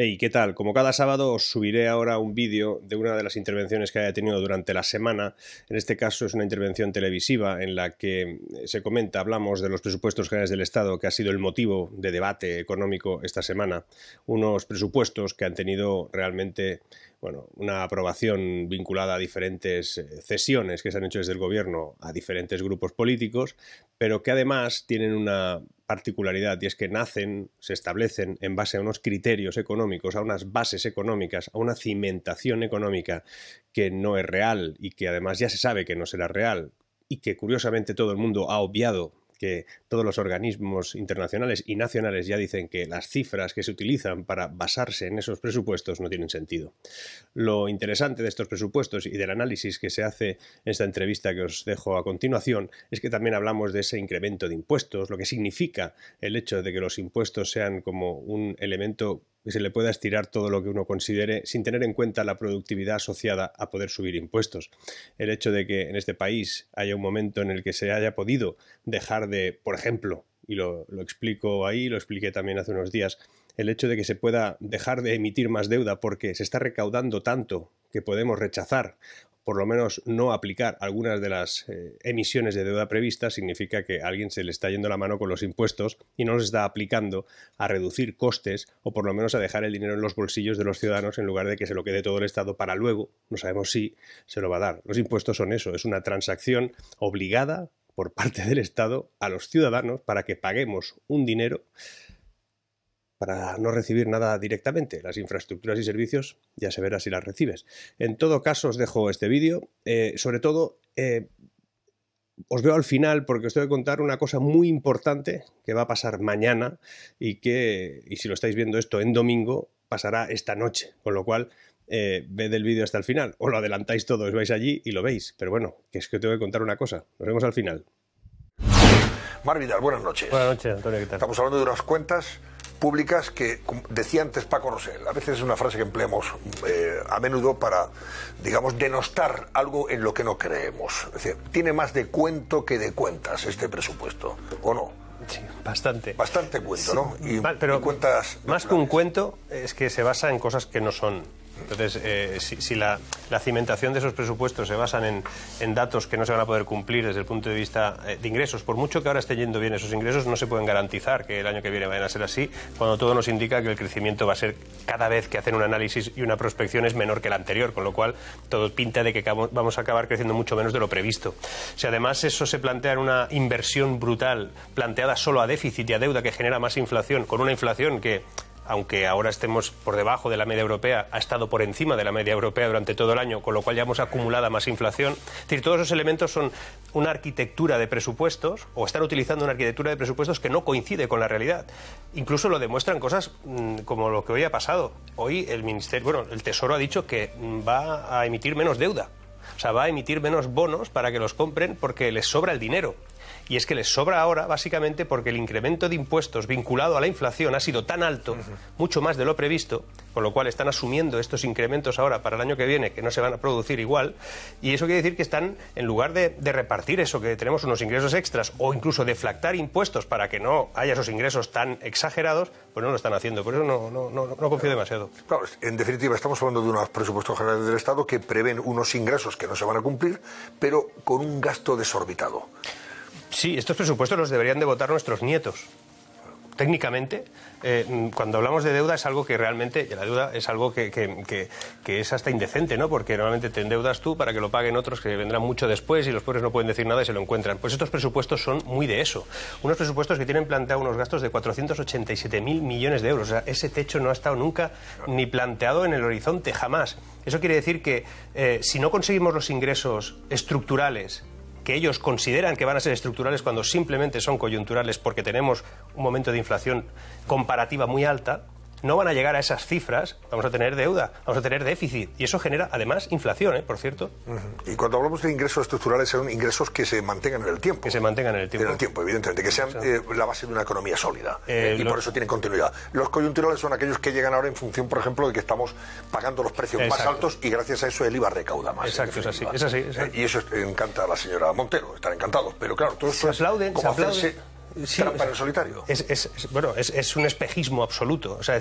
Hey, ¿qué tal? Como cada sábado os subiré ahora un vídeo de una de las intervenciones que haya tenido durante la semana. En este caso es una intervención televisiva en la que eh, se comenta, hablamos de los presupuestos generales del Estado, que ha sido el motivo de debate económico esta semana. Unos presupuestos que han tenido realmente bueno, una aprobación vinculada a diferentes eh, cesiones que se han hecho desde el gobierno a diferentes grupos políticos, pero que además tienen una particularidad y es que nacen, se establecen en base a unos criterios económicos, a unas bases económicas, a una cimentación económica que no es real y que además ya se sabe que no será real y que curiosamente todo el mundo ha obviado que todos los organismos internacionales y nacionales ya dicen que las cifras que se utilizan para basarse en esos presupuestos no tienen sentido. Lo interesante de estos presupuestos y del análisis que se hace en esta entrevista que os dejo a continuación es que también hablamos de ese incremento de impuestos, lo que significa el hecho de que los impuestos sean como un elemento que se le pueda estirar todo lo que uno considere sin tener en cuenta la productividad asociada a poder subir impuestos. El hecho de que en este país haya un momento en el que se haya podido dejar de, por ejemplo, y lo, explico ahí, lo expliqué también hace unos días, el hecho de que se pueda dejar de emitir más deuda porque se está recaudando tanto que podemos rechazar por lo menos no aplicar algunas de las eh, emisiones de deuda previstas significa que a alguien se le está yendo la mano con los impuestos y no se está aplicando a reducir costes o por lo menos a dejar el dinero en los bolsillos de los ciudadanos en lugar de que se lo quede todo el Estado para luego, no sabemos si se lo va a dar. Los impuestos son eso, es una transacción obligada por parte del Estado a los ciudadanos para que paguemos un dinero para no recibir nada directamente. Las infraestructuras y servicios ya se verá si las recibes. En todo caso, os dejo este vídeo. Eh, sobre todo, eh, os veo al final porque os tengo que contar una cosa muy importante que va a pasar mañana y que, y si lo estáis viendo esto en domingo, pasará esta noche. Con lo cual, ve eh, ved el vídeo hasta el final o lo adelantáis todo, os vais allí y lo veis. Pero bueno, que es que os tengo que contar una cosa. Nos vemos al final. Marvida, buenas noches. Buenas noches, Antonio. ¿qué tal? Estamos hablando de unas cuentas públicas que decía antes Paco Rosell. A veces es una frase que empleamos eh, a menudo para, digamos, denostar algo en lo que no creemos. Es decir, tiene más de cuento que de cuentas este presupuesto, ¿o no? Sí, bastante. Bastante cuento, ¿no? Y, cuentas. Más que un cuento, es que se basa en cosas que no son. Entonces, eh, si, la, cimentación de esos presupuestos se basan en, datos que no se van a poder cumplir desde el punto de vista eh, de ingresos, por mucho que ahora estén yendo bien esos ingresos, no se pueden garantizar que el año que viene vayan a ser así, cuando todo nos indica que el crecimiento va a ser cada vez que hacen un análisis y una prospección es menor que el anterior, con lo cual todo pinta de que vamos a acabar creciendo mucho menos de lo previsto. Si además eso se plantea en una inversión brutal planteada solo a déficit y a deuda que genera más inflación, con una inflación que aunque ahora estemos por debajo de la media europea, ha estado por encima de la media europea durante todo el año, con lo cual ya hemos acumulado más inflación. Es decir, todos esos elementos son una arquitectura de presupuestos o están utilizando una arquitectura de presupuestos que no coincide con la realidad. Incluso lo demuestran cosas mm, como lo que hoy ha pasado. Hoy el ministerio, bueno, el Tesoro ha dicho que mm, va a emitir menos deuda. O sea, va a emitir menos bonos para que los compren porque les sobra el dinero y es que les sobra ahora básicamente porque el incremento de impuestos vinculado a la inflación ha sido tan alto, mucho más de lo previsto, con lo cual están asumiendo estos incrementos ahora para el año que viene que no se van a producir igual, y eso quiere decir que están, en lugar de, repartir eso, que tenemos unos ingresos extras o incluso deflactar impuestos para que no haya esos ingresos tan exagerados, pues no lo están haciendo. Por eso no, confío demasiado. en definitiva, estamos hablando de unos presupuestos generales del Estado que prevén unos ingresos que no se van a cumplir, pero con un gasto desorbitado. Sí, estos presupuestos los deberían de votar nuestros nietos. Técnicamente, eh, cuando hablamos de deuda es algo que realmente, la deuda es algo que, es hasta indecente, ¿no? Porque normalmente te endeudas tú para que lo paguen otros que vendrán mucho después y los pobres no pueden decir nada y se lo encuentran. Pues estos presupuestos son muy de eso. Unos presupuestos que tienen planteado unos gastos de 487.000 millones de euros. O sea, ese techo no ha estado nunca ni planteado en el horizonte, jamás. Eso quiere decir que eh, si no conseguimos los ingresos estructurales que ellos consideran que van a ser estructurales cuando simplemente son coyunturales porque tenemos un momento de inflación comparativa muy alta, no van a llegar a esas cifras, vamos a tener deuda, vamos a tener déficit. Y eso genera, además, inflación, ¿eh? por cierto. Y cuando hablamos de ingresos estructurales, son ingresos que se mantengan en el tiempo. Que se mantengan en el tiempo. En el tiempo, evidentemente, que sean eh, la base de una economía sólida. Eh, eh, y por eso tienen continuidad. Los coyunturales son aquellos que llegan ahora en función, por ejemplo, de que estamos pagando los precios más altos y gracias a eso el IVA recauda más. Exacto, es así. y eso encanta a la señora Montero, están encantados. Pero claro, todos se es, bueno, es, un espejismo absoluto. O sea,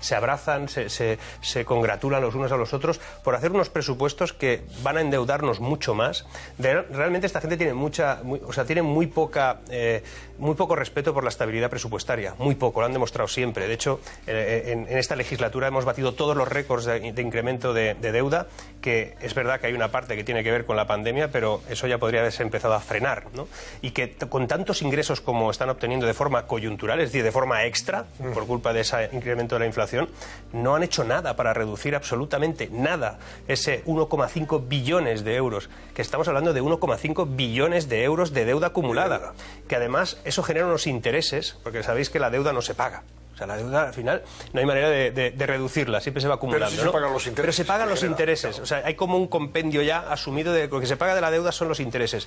se abrazan, se, se, congratulan los unos a los otros por hacer unos presupuestos que van a endeudarnos mucho más. realmente esta gente tiene mucha, o sea, tiene muy poca eh, muy poco respeto por la estabilidad presupuestaria, muy poco, lo han demostrado siempre. De hecho, eh, eh, en, esta legislatura hemos batido todos los récords de, incremento de, deuda, que es verdad que hay una parte que tiene que ver con la pandemia, pero eso ya podría haberse empezado a frenar. ¿no? Y que con tantos ingresos como están obteniendo de forma coyuntural, es decir, de forma extra, mm. por culpa de ese incremento de la inflación, no han hecho nada para reducir absolutamente nada ese 1,5 billones de euros, que estamos hablando de 1,5 billones de euros de deuda acumulada, que además eso genera unos intereses, porque sabéis que la deuda no se paga. O sea, la deuda al final no hay manera de, reducirla, siempre se va acumulando. Pero, se, pagan los intereses, Pero se pagan los intereses. O sea, hay como un compendio ya asumido de lo que se paga de la deuda son los intereses.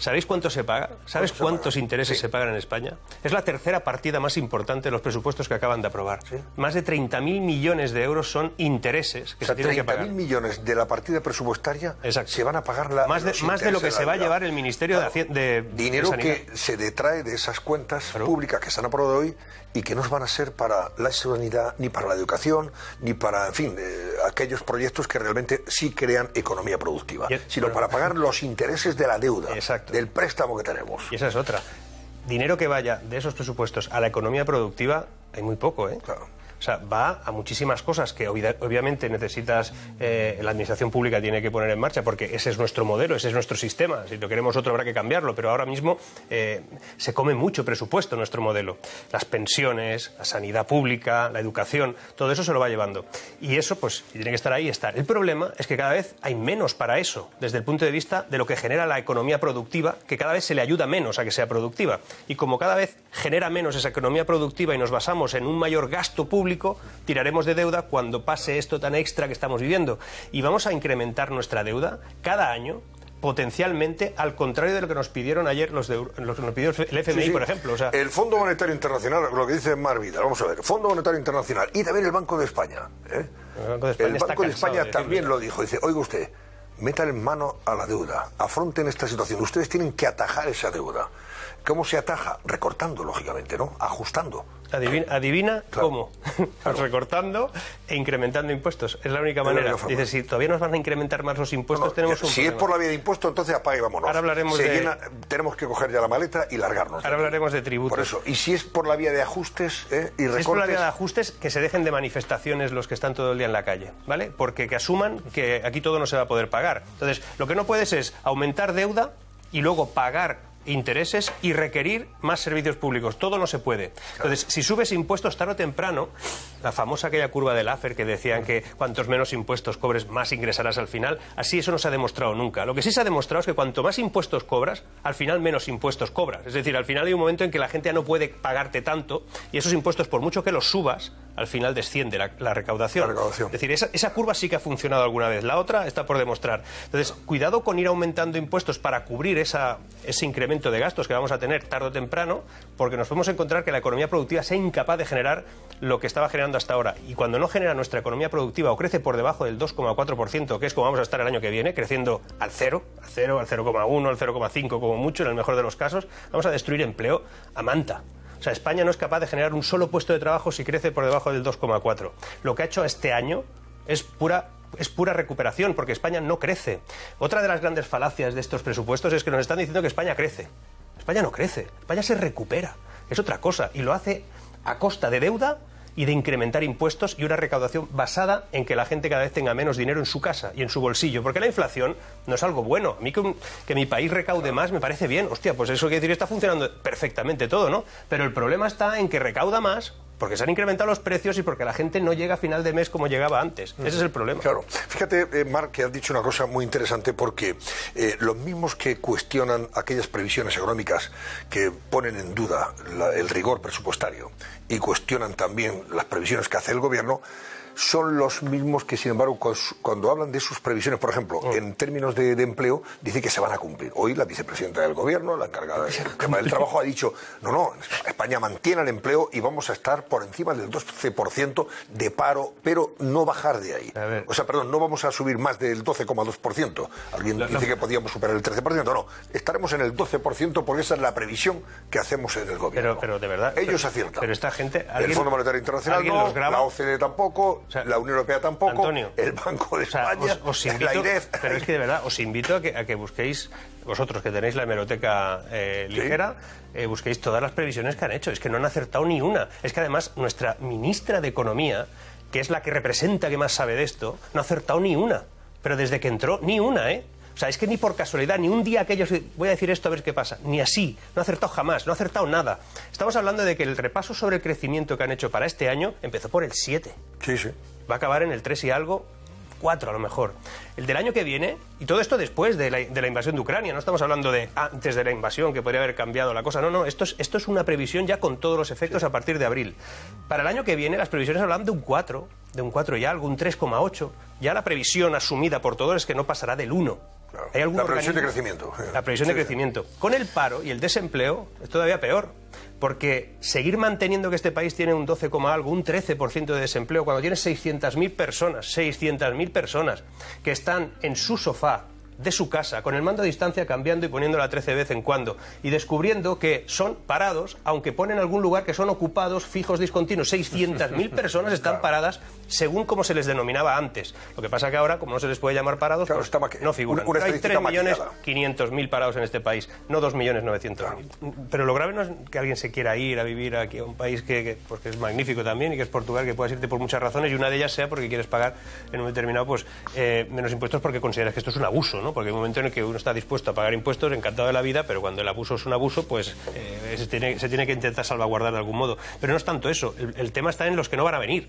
¿Sabéis cuánto se paga? ¿Sabes cuántos intereses se pagan en España? Es la tercera partida más importante de los presupuestos que acaban de aprobar. Más de 30.000 millones de euros son intereses que se tienen que pagar. 30.000 millones de la partida presupuestaria se van a pagar la, más, de, más de lo que se va a llevar el Ministerio de, de, Dinero que se detrae de esas cuentas públicas que se han aprobado hoy y que no van a ser para la sanidad, ni para la educación, ni para, en fin, aquellos proyectos que realmente sí crean economía productiva, sino para pagar los intereses de la deuda, del préstamo que tenemos. Y esa es otra. Dinero que vaya de esos presupuestos a la economía productiva hay muy poco, ¿eh? Claro. O sea, va a muchísimas cosas que obviamente necesitas, eh, la administración pública tiene que poner en marcha, porque ese es nuestro modelo, ese es nuestro sistema. Si lo queremos otro habrá que cambiarlo, pero ahora mismo eh, se come mucho presupuesto nuestro modelo. Las pensiones, la sanidad pública, la educación, todo eso se lo va llevando. Y eso, pues, tiene que estar ahí, estar. El problema es que cada vez hay menos para eso, desde el punto de vista de lo que genera la economía productiva, que cada vez se le ayuda menos a que sea productiva. Y como cada vez genera menos esa economía productiva y nos basamos en un mayor gasto público, tiraremos de deuda cuando pase esto tan extra que estamos viviendo. Y vamos a incrementar nuestra deuda cada año potencialmente al contrario de lo que nos pidieron ayer los, que nos pidieron el FMI, por ejemplo. El Fondo Monetario Internacional, lo que dice Mar vamos a ver, Fondo Monetario Internacional y también el Banco de España. ¿eh? El Banco de España, también lo dijo, dice, oiga usted, metan mano a la deuda, afronten esta situación, ustedes tienen que atajar esa deuda. ¿Cómo se ataja? Recortando, lógicamente, ¿no? Ajustando. Adivina, adivina cómo. Recortando e incrementando impuestos. Es la única manera. Dice, si todavía nos van a incrementar más los impuestos, tenemos un Si es por la vía de impuestos, entonces apaga y vámonos. Ahora hablaremos de... tenemos que coger ya la maleta y largarnos. Ahora hablaremos de tributos. Por eso. Y si es por la vía de ajustes ¿eh? y recortes... Si es por la vía de ajustes, que se dejen de manifestaciones los que están todo el día en la calle, ¿vale? Porque que asuman que aquí todo no se va a poder pagar. Entonces, lo que no puedes es aumentar deuda y luego pagar intereses y requerir más servicios públicos. Todo no se puede. Entonces, si subes impuestos tarde o temprano, la famosa aquella curva del AFER que decían que cuantos menos impuestos cobres, más ingresarás al final. Así eso no se ha demostrado nunca. Lo que sí se ha demostrado es que cuanto más impuestos cobras, al final menos impuestos cobras. Es decir, al final hay un momento en que la gente ya no puede pagarte tanto y esos impuestos, por mucho que los subas, al final desciende la, recaudación. Es decir, esa, esa curva sí que ha funcionado alguna vez. La otra está por demostrar. Entonces, cuidado con ir aumentando impuestos para cubrir esa, ese incremento de gastos que vamos a tener tarde o temprano, porque nos podemos encontrar que la economía productiva sea incapaz de generar lo que estaba generando hasta ahora y cuando no genera nuestra economía productiva o crece por debajo del 2,4%, que es como vamos a estar el año que viene, creciendo al 0, al 0, al 0,1, al 0,5 como mucho en el mejor de los casos, vamos a destruir empleo a manta. O sea, España no es capaz de generar un solo puesto de trabajo si crece por debajo del 2,4. Lo que ha hecho este año es pura es pura recuperación, porque España no crece. Otra de las grandes falacias de estos presupuestos es que nos están diciendo que España crece. España no crece, España se recupera, es otra cosa, y lo hace a costa de deuda y de incrementar impuestos y una recaudación basada en que la gente cada vez tenga menos dinero en su casa y en su bolsillo. Porque la inflación no es algo bueno. A mí que, mi país recaude más me parece bien. Hostia, pues eso quiere decir que está funcionando perfectamente todo, ¿no? Pero el problema está en que recauda más porque se han incrementado los precios y porque la gente no llega a final de mes como llegaba antes. Ese es el problema. Claro. Fíjate, Mark, eh, Marc, que has dicho una cosa muy interesante porque eh, los mismos que cuestionan aquellas previsiones económicas que ponen en duda el rigor presupuestario y cuestionan también las previsiones que hace el gobierno, son los mismos que, sin embargo, cuando hablan de sus previsiones, por ejemplo, mm. en términos de, empleo, dice que se van a cumplir. Hoy la vicepresidenta del Gobierno, la encargada del tema del trabajo, ha dicho, no, no, España mantiene el empleo y vamos a estar por encima del 12% de paro, pero no bajar de ahí. O sea, perdón, no vamos a subir más del 12,2%. Alguien dice que podíamos superar el 13%, no, estaremos en el 12% porque esa es la previsión que hacemos en el Gobierno. Pero, de verdad... Ellos aciertan. Pero esta gente... el Fondo Monetario Internacional no, los graba? la OCDE tampoco, la Unión Europea tampoco, el Banco de España, la Pero es que de verdad, os invito a que, a que busquéis, vosotros que tenéis la hemeroteca eh, ligera, eh, busquéis todas las previsiones que han hecho. Es que no han acertado ni una. Es que además nuestra ministra de Economía, que es la que representa que más sabe de esto, no ha acertado ni una. Pero desde que entró, ni una, ¿eh? O sea, es que ni por casualidad, ni un día que voy a decir esto a ver qué pasa, ni así, no ha acertado jamás, no ha acertado nada. Estamos hablando de que el repaso sobre el crecimiento que han hecho para este año empezó por el 7. Sí, sí. Va a acabar en el 3 y algo, 4 a lo mejor. El del año que viene, y todo esto después de la, invasión de Ucrania, no estamos hablando de antes de la invasión, que podría haber cambiado la cosa, no, no, esto es, esto es una previsión ya con todos los efectos a partir de abril. Para el año que viene las previsiones hablan de un 4, de un 4 y algo, un 3,8. Ya la previsión asumida por todos es que no pasará del 1. ¿Hay la previsión de crecimiento. La previsión de crecimiento. Con el paro y el desempleo es todavía peor, porque seguir manteniendo que este país tiene un 12, algo, un 13% de desempleo, cuando tienes 600.000 personas, 600.000 personas que están en su sofá de su casa, con el mando a distancia cambiando y poniéndola 13 vez en cuando, y descubriendo que son parados, aunque ponen algún lugar que son ocupados, fijos, discontinuos. 600.000 personas están paradas según como se les denominaba antes. Lo que pasa que ahora, como no se les puede llamar parados, pues no figuran. Hay 3.500.000 parados en este país, no 2.900.000. Pero lo grave no es que alguien se quiera ir a vivir aquí a un país pues, que, es magnífico también y que es Portugal, que puedas irte por muchas razones y una de ellas sea porque quieres pagar en un determinado pues eh, menos impuestos porque consideras que esto es un abuso, ¿no? Porque hay un momento en el que uno está dispuesto a pagar impuestos, encantado de la vida, pero cuando el abuso es un abuso, pues eh, se, tiene, se, tiene, que intentar salvaguardar de algún modo. Pero no es tanto eso, el tema está en los que no van a venir.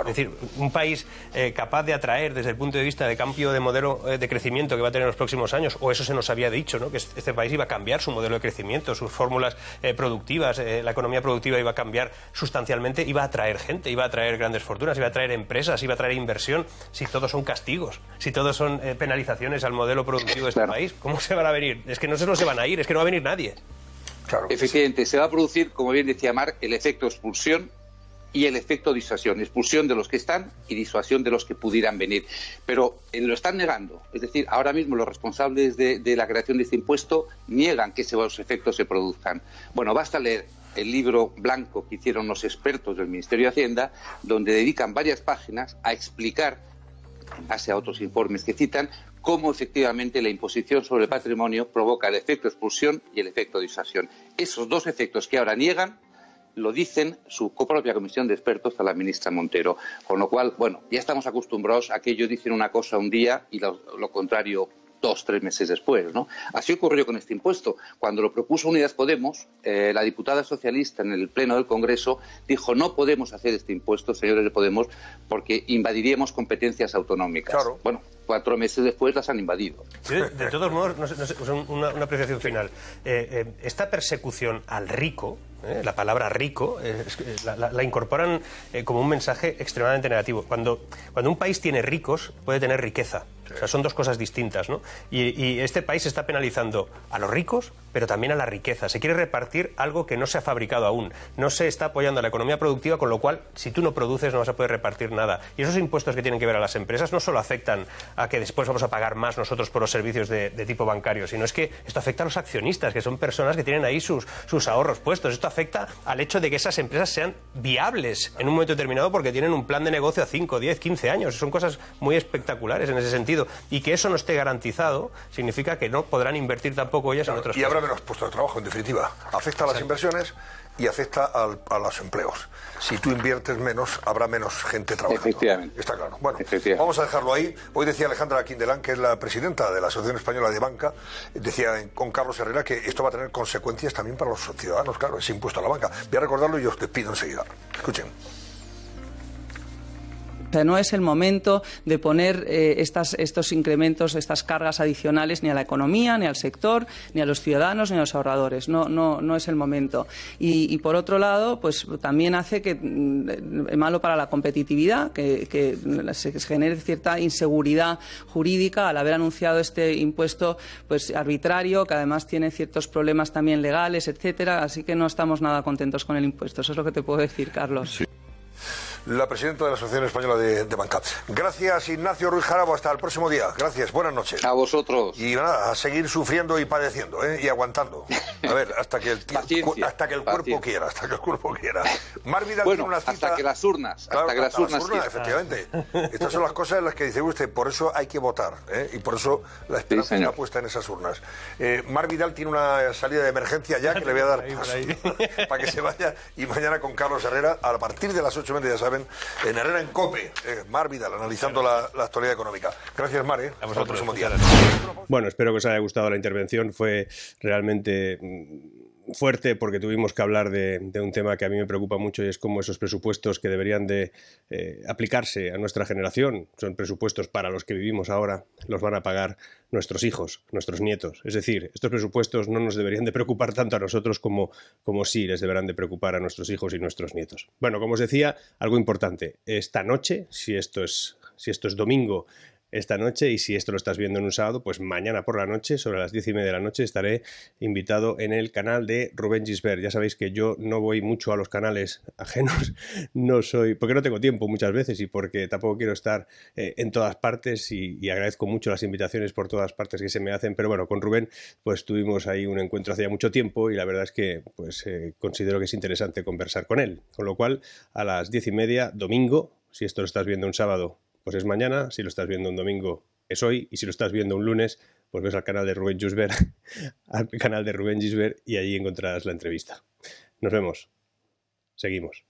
Es decir, un país eh, capaz de atraer desde el punto de vista de cambio de modelo eh, de crecimiento que va a tener en los próximos años, o eso se nos había dicho, ¿no? que este país iba a cambiar su modelo de crecimiento, sus fórmulas eh, productivas, la economía productiva iba a cambiar sustancialmente, iba a atraer gente, iba a atraer grandes fortunas, iba a atraer empresas, iba a atraer inversión, si todos son castigos, si todos son penalizaciones al modelo productivo de este país, ¿cómo se van a venir? Es que no se nos se van a ir, es que no va a venir nadie. Claro, Efectivamente, se va a producir, como bien decía Marc, el efecto expulsión y el efecto disuasión, expulsión de los que están y disuasión de los que pudieran venir. Pero eh, lo están negando, es decir, ahora mismo los responsables de, la creación de este impuesto niegan que esos efectos se produzcan. Bueno, basta leer el libro blanco que hicieron los expertos del Ministerio de Hacienda, donde dedican varias páginas a explicar, hacia a otros informes que citan, cómo efectivamente la imposición sobre el patrimonio provoca el efecto expulsión y el efecto disuasión. Esos dos efectos que ahora niegan lo dicen su propia comisión de expertos a la ministra Montero. Con lo cual, bueno, ya estamos acostumbrados a que ellos dicen una cosa un día y lo, contrario dos, tres meses después. ¿no? Así ocurrió con este impuesto. Cuando lo propuso Unidas Podemos, eh, la diputada socialista en el Pleno del Congreso dijo no podemos hacer este impuesto, señores de Podemos, porque invadiríamos competencias autonómicas. Claro. Bueno, cuatro meses después las han invadido. de todos modos, pues una, apreciación final. Eh, eh, esta persecución al rico, ¿eh? la palabra rico, eh, eh, la, incorporan como un mensaje extremadamente negativo. Cuando, cuando un país tiene ricos, puede tener riqueza. O sea, son dos cosas distintas, ¿no? y este país está penalizando a los ricos pero también a la riqueza. Se quiere repartir algo que no se ha fabricado aún. No se está apoyando a la economía productiva, con lo cual, si tú no produces, no vas a poder repartir nada. Y esos impuestos que tienen que ver a las empresas no solo afectan a que después vamos a pagar más nosotros por los servicios de, tipo bancario, sino es que esto afecta a los accionistas, que son personas que tienen ahí sus, sus ahorros puestos. Esto afecta al hecho de que esas empresas sean viables en un momento determinado porque tienen un plan de negocio a 5, 10, 15 años. Son cosas muy espectaculares en ese sentido. Y que eso no esté garantizado significa que no podrán invertir tampoco ellas en otros menos puestos de trabajo, en definitiva. Afecta a las inversiones y afecta a los empleos. Si tú inviertes menos, habrá menos gente trabajando. Efectivamente. Está claro. Bueno, vamos a dejarlo ahí. Hoy decía Alejandra Quindelán, que es la presidenta de la Asociación Española de Banca, decía con Carlos Herrera que esto va a tener consecuencias también para los ciudadanos, claro, ese impuesto a la banca. Voy a recordarlo y os despido enseguida. Escuchen. O sea, no es el momento de poner eh, estos incrementos, estas cargas adicionales ni a la economía, ni al sector, ni a los ciudadanos, ni a los ahorradores. No, no, no es el momento. Y, por otro lado, pues también hace que es mm, malo para la competitividad, que, se genere cierta inseguridad jurídica al haber anunciado este impuesto pues arbitrario, que además tiene ciertos problemas también legales, etcétera. Así que no estamos nada contentos con el impuesto. Eso es lo que te puedo decir, Carlos la presidenta de la Asociación Española de, Banca. Gracias, Ignacio Ruiz Jarabo. Hasta el próximo día. Gracias, buenas noches. A vosotros. Y nada, a seguir sufriendo y padeciendo, ¿eh? y aguantando. A ver, hasta que el, hasta que el cuerpo quiera, hasta que el cuerpo quiera. Mar tiene una cita. Hasta que las urnas. hasta que las urnas. Las urnas efectivamente. Estas son las cosas en las que dice usted, por eso hay que votar. ¿eh? Y por eso la esperanza está puesta en esas urnas. Eh, Mar Vidal tiene una salida de emergencia ya que le voy a dar para que se vaya. Y mañana con Carlos Herrera, a partir de las 8.20, ya sabe en Herrera en Cope, eh, Mar Vidal, analizando la, actualidad económica. Gracias, Mar. a Hasta el próximo día. Bueno, espero que os haya gustado la intervención. Fue realmente mm, fuerte porque tuvimos que hablar de, un tema que a mí me preocupa mucho y es cómo esos presupuestos que deberían de eh, aplicarse a nuestra generación, son presupuestos para los que vivimos ahora, los van a pagar nuestros hijos, nuestros nietos. Es decir, estos presupuestos no nos deberían de preocupar tanto a nosotros como, como sí les deberán de preocupar a nuestros hijos y nuestros nietos. Bueno, como os decía, algo importante. Esta noche, si esto es, si esto es domingo, esta noche y si esto lo estás viendo en un sábado, pues mañana por la noche, sobre las diez y media de la noche, estaré invitado en el canal de Rubén Gisbert. Ya sabéis que yo no voy mucho a los canales ajenos, no soy, porque no tengo tiempo muchas veces y porque tampoco quiero estar eh, en todas partes y, agradezco mucho las invitaciones por todas partes que se me hacen, pero bueno, con Rubén pues tuvimos ahí un encuentro hace ya mucho tiempo y la verdad es que pues eh, considero que es interesante conversar con él, con lo cual a las diez y media domingo, si esto lo estás viendo un sábado pues es mañana, si lo estás viendo un domingo, es hoy, y si lo estás viendo un lunes, pues ves al canal de Rubén Gisbert, al canal de Rubén Gisbert, y allí encontrarás la entrevista. Nos vemos. Seguimos.